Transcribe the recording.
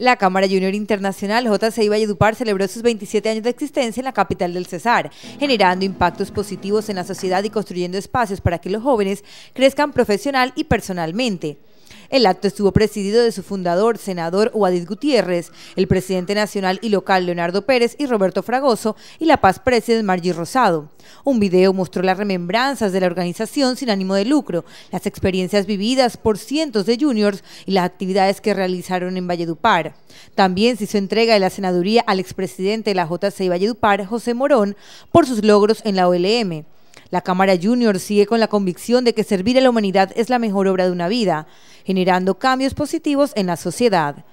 La Cámara Junior Internacional JCI Valledupar celebró sus 27 años de existencia en la capital del Cesar, generando impactos positivos en la sociedad y construyendo espacios para que los jóvenes crezcan profesional y personalmente. El acto estuvo presidido de su fundador, senador Wadid Gutiérrez, el presidente nacional y local Leonardo Pérez y Roberto Fragoso y la paz president Margie Rosado. Un video mostró las remembranzas de la organización sin ánimo de lucro, las experiencias vividas por cientos de juniors y las actividades que realizaron en Valledupar. También se hizo entrega de la senaduría al expresidente de la JCI Valledupar, José Morón, por sus logros en la OLM. La Cámara Junior sigue con la convicción de que servir a la humanidad es la mejor obra de una vida, generando cambios positivos en la sociedad.